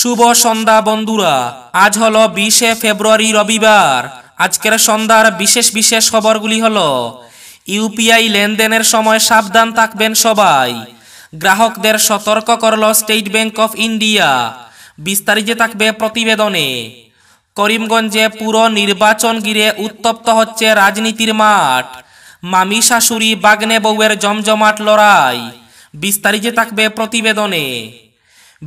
শুভ সন্ধ্যা বন্ধুরা আজ হলো বিশে ফেব্রুয়ারি রবিবার আজকের সন্ধ্যার বিশেষ বিশেষ খবরগুলি হলো ইউপিআই লেনদেনের সময় সাবধান থাকবেন সবাই গ্রাহকদের সতর্ক করল স্টেট ব্যাংক অফ ইন্ডিয়া বিস্তারিত থাকবে প্রতিবেদনে করিমগঞ্জে পুরো নির্বাচন গিরে উত্তপ্ত হচ্ছে রাজনীতির মাঠ মামি শাশুড়ি বাগনে বউয়ের জমজমাট লড়াই বিস্তারিত থাকবে প্রতিবেদনে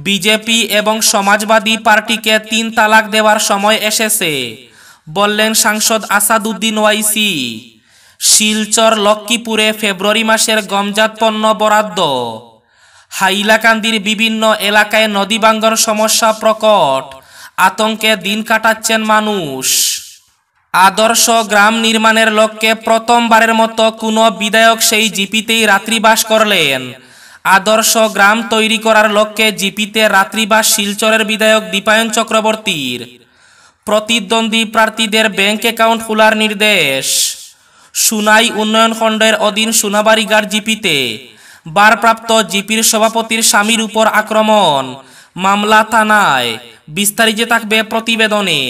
বিজেপি এবং সমাজবাদী পার্টিকে তিন তালাক দেওয়ার সময় এসেছে বললেন সাংসদ আসাদুদ্দিন ওয়াইসি শিলচর লক্ষ্মীপুরে ফেব্রুয়ারি মাসের গমজাত পণ্য বরাদ্দ হাইলাকান্দির বিভিন্ন এলাকায় নদী সমস্যা প্রকট আতঙ্কে দিন কাটাচ্ছেন মানুষ আদর্শ গ্রাম নির্মাণের লক্ষ্যে প্রথমবারের মতো কোনো বিধায়ক সেই জিপিতেই রাত্রিবাস করলেন আদর্শ গ্রাম তৈরি করার লক্ষ্যে জিপিতে রাত্রি বা শিলচরের বিধায়ক দীপায়ন চক্রবর্তীর প্রতিদ্বন্দ্বী প্রার্থীদের ব্যাংক অ্যাকাউন্ট খোলার নির্দেশ সুনাই উন্নয়ন খণ্ডের অধীন সোনাবাড়িগার জিপিতে বারপ্রাপ্ত জিপির সভাপতির স্বামীর উপর আক্রমণ মামলা থানায় বিস্তারিত থাকবে প্রতিবেদনে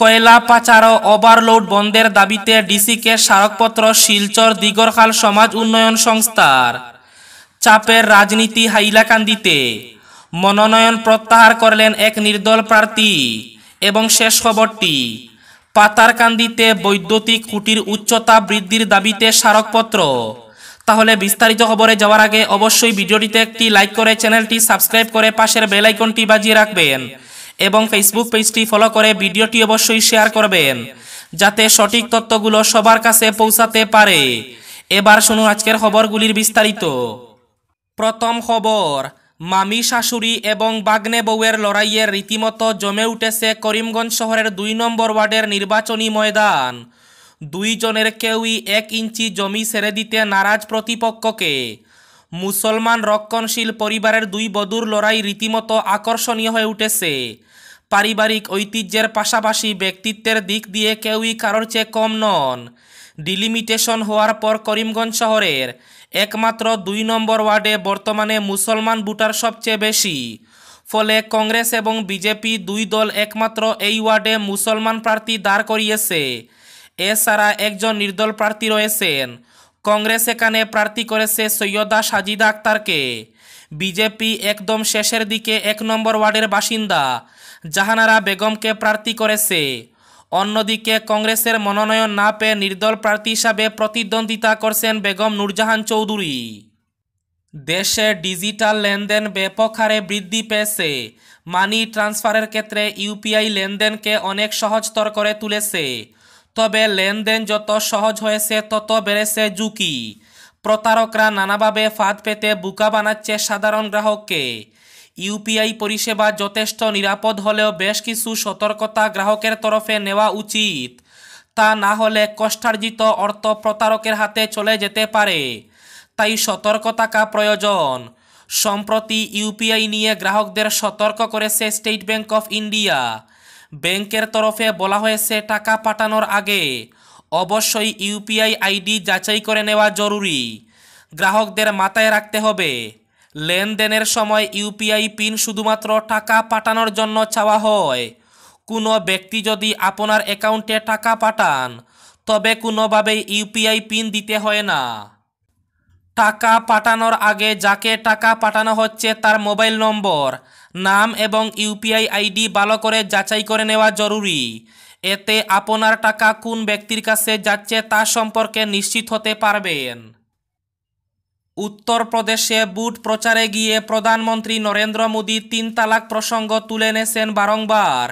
কয়লা পাচার ও ওভারলোড বন্ধের দাবিতে ডিসিকে স্মারকপত্র শিলচর দিগরখাল সমাজ উন্নয়ন সংস্থার চাপের রাজনীতি হাইলাকান্দিতে মনোনয়ন প্রত্যাহার করলেন এক নির্দল প্রার্থী এবং শেষ খবরটি পাতারকান্দিতে বৈদ্যুতিক খুঁটির উচ্চতা বৃদ্ধির দাবিতে স্মারকপত্র তাহলে বিস্তারিত খবরে যাওয়ার আগে অবশ্যই ভিডিওটিতে একটি লাইক করে চ্যানেলটি সাবস্ক্রাইব করে পাশের বেলাইকনটি বাজিয়ে রাখবেন এবং ফেসবুক পেজটি ফলো করে ভিডিওটি অবশ্যই শেয়ার করবেন যাতে সঠিক তথ্যগুলো সবার কাছে পৌঁছাতে পারে এবার শুনুন আজকের খবরগুলির বিস্তারিত প্রথম খবর মামি শাশুড়ি এবং বাগনে বউয়ের লড়াইয়ে রীতিমতো জমে উঠেছে করিমগঞ্জ শহরের দুই নম্বর ওয়ার্ডের নির্বাচনী ময়দান দুইজনের কেউই এক ইঞ্চি জমি ছেড়ে দিতে নারাজ প্রতিপক্ষকে মুসলমান রক্ষণশীল পরিবারের দুই বদুর লড়াই রীতিমতো আকর্ষণীয় হয়ে উঠেছে পারিবারিক ঐতিহ্যের পাশাপাশি ব্যক্তিত্বের দিক দিয়ে কেউই কারোর চেয়ে কম নন ডিলিমিটেশন হওয়ার পর করিমগঞ্জ শহরের একমাত্র দুই নম্বর ওয়ার্ডে বর্তমানে মুসলমান ভোটার সবচেয়ে বেশি ফলে কংগ্রেস এবং বিজেপি দুই দল একমাত্র এই ওয়ার্ডে মুসলমান প্রার্থী দাঁড় করিয়েছে এছাড়া একজন নির্দল প্রার্থী রয়েছেন কংগ্রেস এখানে প্রার্থী করেছে সৈয়দা সাজিদা আক্তারকে বিজেপি একদম শেষের দিকে এক নম্বর ওয়ার্ডের বাসিন্দা জাহানারা বেগমকে প্রার্থী করেছে অন্যদিকে কংগ্রেসের মনোনয়ন না পেয়ে নির্দল প্রার্থী হিসাবে প্রতিদ্বন্দ্বিতা করছেন বেগম নুরজাহান চৌধুরী দেশে ডিজিটাল লেনদেন ব্যাপক হারে বৃদ্ধি পেয়েছে মানি ট্রান্সফারের ক্ষেত্রে ইউপিআই লেনদেনকে অনেক সহজতর করে তুলেছে তবে লেনদেন যত সহজ হয়েছে তত বেড়েছে ঝুঁকি প্রতারকরা নানাভাবে ফাঁদ পেতে বুকা বানাচ্ছে সাধারণ গ্রাহককে ইউপিআই পরিষেবা যথেষ্ট নিরাপদ হলেও বেশ কিছু সতর্কতা গ্রাহকের তরফে নেওয়া উচিত তা না হলে কষ্টার্জিত অর্থ প্রতারকের হাতে চলে যেতে পারে তাই সতর্ক থাকা প্রয়োজন সম্প্রতি ইউপিআই নিয়ে গ্রাহকদের সতর্ক করেছে স্টেট ব্যাংক অফ ইন্ডিয়া ব্যাংকের তরফে বলা হয়েছে টাকা পাঠানোর আগে অবশ্যই ইউপিআই আইডি যাচাই করে নেওয়া জরুরি গ্রাহকদের মাথায় রাখতে হবে লেনদেনের সময় ইউপিআই পিন শুধুমাত্র টাকা পাঠানোর জন্য চাওয়া হয় কোনো ব্যক্তি যদি আপনার অ্যাকাউন্টে টাকা পাঠান তবে কোনোভাবেই ইউপিআই পিন দিতে হয় না টাকা পাঠানোর আগে যাকে টাকা পাঠানো হচ্ছে তার মোবাইল নম্বর নাম এবং ইউপিআই আইডি ভালো করে যাচাই করে নেওয়া জরুরি এতে আপনার টাকা কোন ব্যক্তির কাছে যাচ্ছে তা সম্পর্কে নিশ্চিত হতে পারবেন উত্তরপ্রদেশে বুট প্রচারে গিয়ে প্রধানমন্ত্রী নরেন্দ্র মোদী তিন তালাক প্রসঙ্গ তুলে এনেছেন বারংবার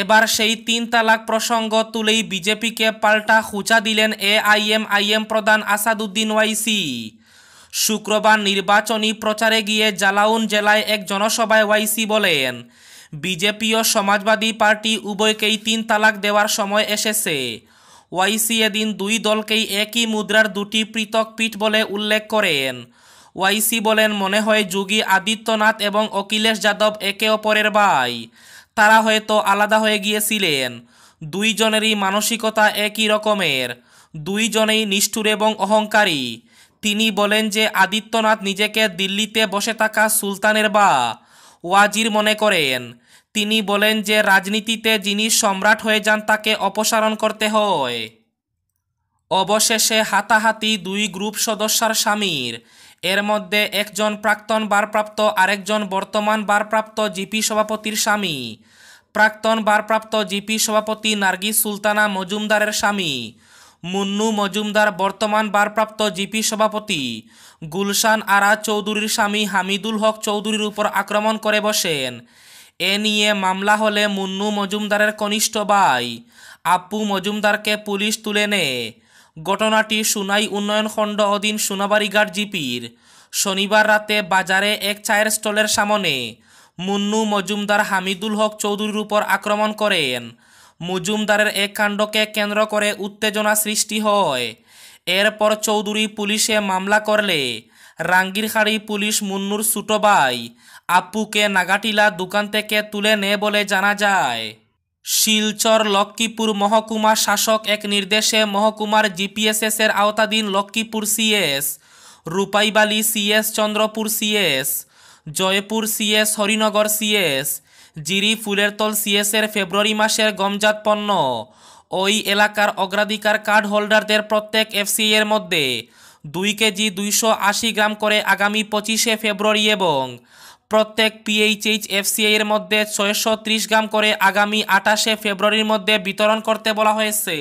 এবার সেই তিন তালাক প্রসঙ্গ তুলেই বিজেপিকে পাল্টা খুঁচা দিলেন A I M I M প্রধান আসাদুদ্দিন ওয়াইসি শুক্রবার নির্বাচনী প্রচারে গিয়ে জালাউন জেলায় এক জনসভায় ওয়াইসি বলেন বিজেপি ও সমাজবাদী পার্টি উভয়কেই তিন তালাক দেওয়ার সময় এসেছে ওয়াইসি দিন দুই দলকেই একই মুদ্রার দুটি পৃথক পিঠ বলে উল্লেখ করেন ওয়াইসি বলেন মনে হয় যোগী আদিত্যনাথ এবং অখিলেশ যাদব একে অপরের ভাই তারা হয়তো আলাদা হয়ে গিয়েছিলেন দুইজনেরই মানসিকতা একই রকমের দুইজনেই নিষ্ঠুর এবং অহংকারী তিনি বলেন যে আদিত্যনাথ নিজেকে দিল্লিতে বসে থাকা সুলতানের বা ওয়াজির মনে করেন তিনি বলেন যে রাজনীতিতে যিনি সম্রাট হয়ে যান তাকে অপসারণ করতে হয় অবশেষে হাতাহাতি দুই গ্রুপ সদস্যার স্বামীর এর মধ্যে একজন প্রাক্তন বারপ্রাপ্ত আরেকজন বর্তমান বারপ্রাপ্ত জিপি সভাপতির স্বামী প্রাক্তন বারপ্রাপ্ত জিপি সভাপতি নার্গিস সুলতানা মজুমদারের স্বামী মুন্নু মজুমদার বর্তমান বারপ্রাপ্ত জিপি সভাপতি গুলশান আরা চৌধুরীর স্বামী হামিদুল হক চৌধুরীর উপর আক্রমণ করে বসেন এ নিয়ে মামলা হলে মুন্নু মজুমদারের কনিষ্ঠ ভাই আপু মজুমদারকে পুলিশ তুলে নেয় ঘটনাটি সুনাই উন্নয়ন খণ্ড অধীন সোনাবাড়িঘাট জিপির শনিবার রাতে বাজারে এক চায়ের স্টলের সামনে মুন্নু মজুমদার হামিদুল হক চৌধুরীর উপর আক্রমণ করেন মজুমদারের এক কাণ্ডকে কেন্দ্র করে উত্তেজনা সৃষ্টি হয় এরপর চৌধুরী পুলিশে মামলা করলে রাঙ্গিরখাড়ি পুলিশ মুন্নুর ছোট ভাই আপুকে নাগাটিলা দোকান থেকে তুলে নে বলে জানা যায় শিলচর লক্ষ্মীপুর মহকুমা শাসক এক নির্দেশে মহকুমার জিপিএসএসের আওতাধীন Lakshmipur CS Rupaibali CS Chandrapur CS Jaipur CS Harinagar CS Jiri Phulertal সিএসের ফেব্রুয়ারি মাসের গমজাত পণ্য ওই এলাকার অগ্রাধিকার কার্ড হোল্ডারদের প্রত্যেক এফসি এর মধ্যে দুই কেজি দুইশো গ্রাম করে আগামী পঁচিশে ফেব্রুয়ারি এবং প্রত্যেক পিএইচএইচ এফসিআই এর মধ্যে ছয়শো গ্রাম করে আগামী আঠাশে ফেব্রুয়ারির মধ্যে বিতরণ করতে বলা হয়েছে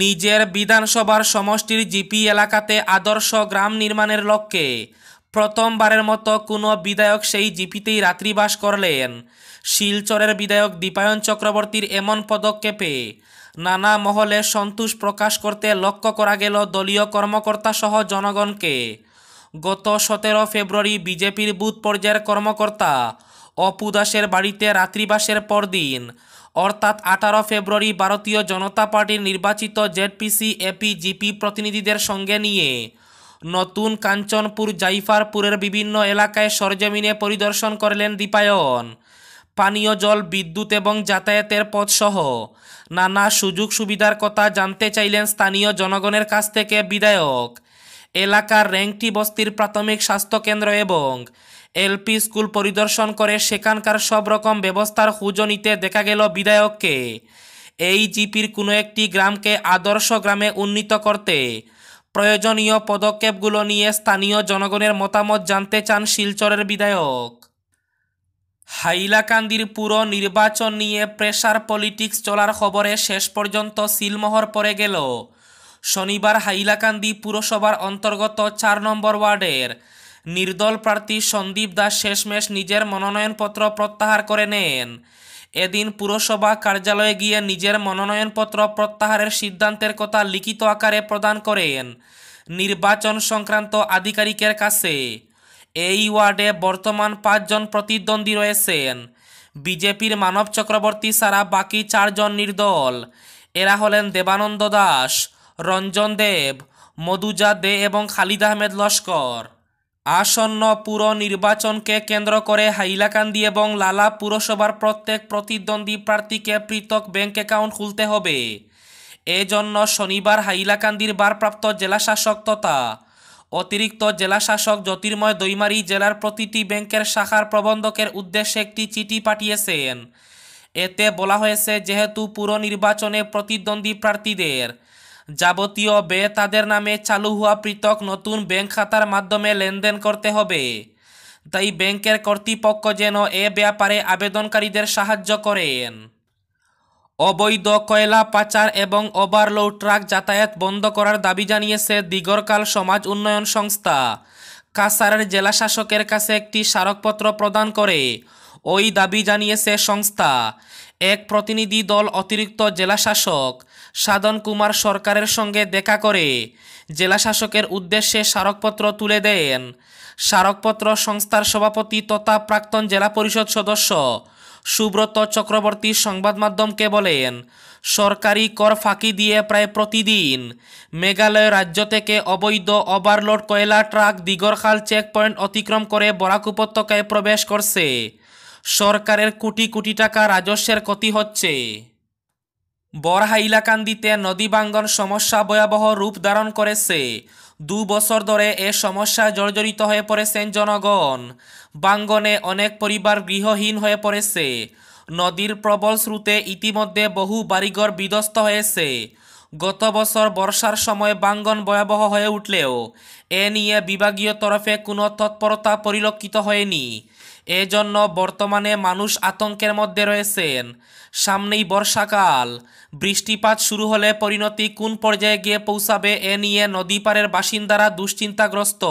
নিজের বিধানসভার সমষ্টির জিপি এলাকাতে আদর্শ গ্রাম নির্মাণের লক্ষ্যে প্রথমবারের মতো কোনো বিধায়ক সেই জিপিতেই রাত্রিবাস করলেন শিলচরের বিধায়ক দীপায়ন চক্রবর্তীর এমন পদক্ষেপে নানা মহলে সন্তোষ প্রকাশ করতে লক্ষ্য করা গেল দলীয় কর্মকর্তা সহ জনগণকে গত সতেরো ফেব্রুয়ারি বিজেপির বুথ পর্যায়ের কর্মকর্তা অপু দাসের বাড়িতে রাত্রিবাসের পরদিন অর্থাৎ আঠারো ফেব্রুয়ারি ভারতীয় জনতা পার্টির নির্বাচিত জেডপিসি এপি জিপি প্রতিনিধিদের সঙ্গে নিয়ে নতুন কাঞ্চনপুর জাইফারপুরের বিভিন্ন এলাকায় সরজমিনে পরিদর্শন করলেন দীপায়ন পানীয় জল বিদ্যুৎ এবং যাতায়াতের পথসহ নানা সুযোগ সুবিধার কথা জানতে চাইলেন স্থানীয় জনগণের কাছ থেকে বিধায়ক এলাকার র্যাঙ্কটি বস্তির প্রাথমিক স্বাস্থ্যকেন্দ্র এবং এলপি স্কুল পরিদর্শন করে সেখানকার সব রকম ব্যবস্থার খুঁজো নিতে দেখা গেল বিধায়ককে এই জিপির কোনো একটি গ্রামকে আদর্শ গ্রামে উন্নীত করতে প্রয়োজনীয় পদক্ষেপগুলো নিয়ে স্থানীয় জনগণের মতামত জানতে চান শিলচরের বিধায়ক হাইলাকান্দির পুরো নির্বাচন নিয়ে প্রেসার পলিটিক্স চলার খবরে শেষ পর্যন্ত সিলমোহর পড়ে গেল শনিবার হাইলাকান্দি পুরসভার অন্তর্গত চার নম্বর ওয়ার্ডের নির্দল প্রার্থী সন্দীপ দাস শেষমেশ নিজের মনোনয়নপত্র প্রত্যাহার করে নেন এদিন পুরসভা কার্যালয়ে গিয়ে নিজের মনোনয়নপত্র প্রত্যাহারের সিদ্ধান্তের কথা লিখিত আকারে প্রদান করেন নির্বাচন সংক্রান্ত আধিকারিকের কাছে এই ওয়ার্ডে বর্তমান পাঁচজন প্রতিদ্বন্দ্বী রয়েছেন বিজেপির মানব চক্রবর্তী ছাড়া বাকি চারজন নির্দল এরা হলেন দেবানন্দ দাস রঞ্জন দেব মধুজা দে এবং খালিদ আহমেদ লস্কর আসন্ন পুর নির্বাচনকে কেন্দ্র করে হাইলাকান্দি এবং লালা পুরসভার প্রত্যেক প্রতিদ্বন্দ্বী প্রার্থীকে পৃথক ব্যাংক অ্যাকাউন্ট খুলতে হবে এজন্য শনিবার হাইলাকান্দির ভারপ্রাপ্ত জেলাশাসক তথা অতিরিক্ত জেলাশাসক জ্যোতির্ময় দৈমারি জেলার প্রতিটি ব্যাংকের শাখার প্রবন্ধকের উদ্দেশ্যে একটি চিঠি পাঠিয়েছেন এতে বলা হয়েছে যেহেতু পুর নির্বাচনে প্রতিদ্বন্দ্বী প্রার্থীদের যাবতীয় ব্যয় তাদের নামে চালু হওয়া পৃথক নতুন ব্যাংক খাতার মাধ্যমে লেনদেন করতে হবে তাই ব্যাংকের কর্তৃপক্ষ যেন এ ব্যাপারে আবেদনকারীদের সাহায্য করেন অবৈধ কয়লা পাচার এবং ওভারলোড ট্রাক যাতায়াত বন্ধ করার দাবি জানিয়েছে দিগরকাল সমাজ উন্নয়ন সংস্থা কাসারের জেলা শাসকের কাছে একটি স্মারকপত্র প্রদান করে ওই দাবি জানিয়েছে সংস্থা এক প্রতিনিধি দল অতিরিক্ত জেলাশাসক সাধন কুমার সরকারের সঙ্গে দেখা করে জেলাশাসকের উদ্দেশ্যে স্মারকপত্র তুলে দেন স্মারকপত্র সংস্থার সভাপতি তথা প্রাক্তন জেলা পরিষদ সদস্য সুব্রত চক্রবর্তী সংবাদ মাধ্যমকে বলেন সরকারি কর ফাঁকি দিয়ে প্রায় প্রতিদিন মেঘালয় রাজ্য থেকে অবৈধ ওভারলোড কয়লা ট্রাক দিগরখাল চেকপয়েন্ট অতিক্রম করে বরাক উপত্যকায় প্রবেশ করছে সরকারের কোটি কোটি টাকা রাজস্বের ক্ষতি হচ্ছে বরহাইলাকান্দিতে নদী বাঙ্গন সমস্যা ভয়াবহ রূপ ধারণ করেছে দু বছর ধরে এ সমস্যা জর্জরিত হয়ে পড়েছেন জনগণ বাঙ্গনে অনেক পরিবার গৃহহীন হয়ে পড়েছে নদীর প্রবল স্রোতে ইতিমধ্যে বহু বাড়িঘর বিধ্বস্ত হয়েছে গত বছর বর্ষার সময় বাঙ্গন ভয়াবহ হয়ে উঠলেও এ নিয়ে বিভাগীয় তরফে কোনো তৎপরতা পরিলক্ষিত হয়নি এজন্য বর্তমানে মানুষ আতঙ্কের মধ্যে রয়েছেন সামনেই বর্ষাকাল বৃষ্টিপাত শুরু হলে পরিণতি কোন পর্যায়ে গিয়ে পৌঁছাবে এ নিয়ে নদী পারের বাসিন্দারা দুশ্চিন্তাগ্রস্ত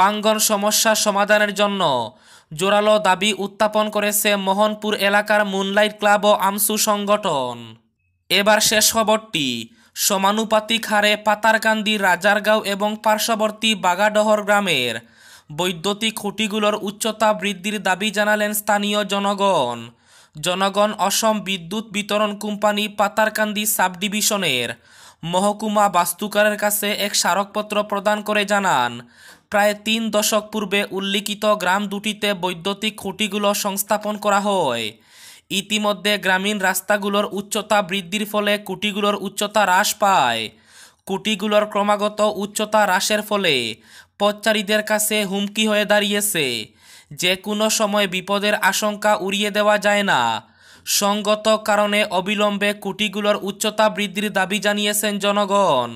বাঙ্গন সমস্যা সমাধানের জন্য জোরালো দাবি উত্থাপন করেছে মোহনপুর এলাকার মুনলাইট ক্লাব ও আমসু সংগঠন এবার শেষ খবরটি সমানুপাতিক হারে পাতারকান্দি রাজারগাঁও এবং পার্শ্ববর্তী বাগাডহর গ্রামের বৈদ্যুতিক খুঁটিগুলোর উচ্চতা বৃদ্ধির দাবি জানালেন স্থানীয় জনগণ জনগণ অসম বিদ্যুৎ বিতরণ কোম্পানি পাতারকান্দি সাব ডিভিশনের মহকুমা বাস্তুকারের কাছে এক স্মারকপত্র প্রদান করে জানান প্রায় তিন দশক পূর্বে উল্লিখিত গ্রাম দুটিতে বৈদ্যুতিক খুঁটিগুলো সংস্থাপন করা হয় ইতিমধ্যে গ্রামীণ রাস্তাগুলোর উচ্চতা বৃদ্ধির ফলে কুটিগুলোর উচ্চতা হ্রাস পায় কুটিগুলোর ক্রমাগত উচ্চতা হ্রাসের ফলে পথচারীদের কাছে হুমকি হয়ে দাঁড়িয়েছে যে কোনো সময় বিপদের আশঙ্কা উড়িয়ে দেওয়া যায় না সঙ্গত কারণে অবিলম্বে কুটিগুলোর উচ্চতা বৃদ্ধির দাবি জানিয়েছেন জনগণ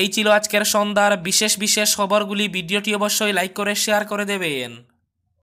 এই ছিল আজকের সন্ধ্যার বিশেষ বিশেষ খবরগুলি ভিডিওটি অবশ্যই লাইক করে শেয়ার করে দেবেন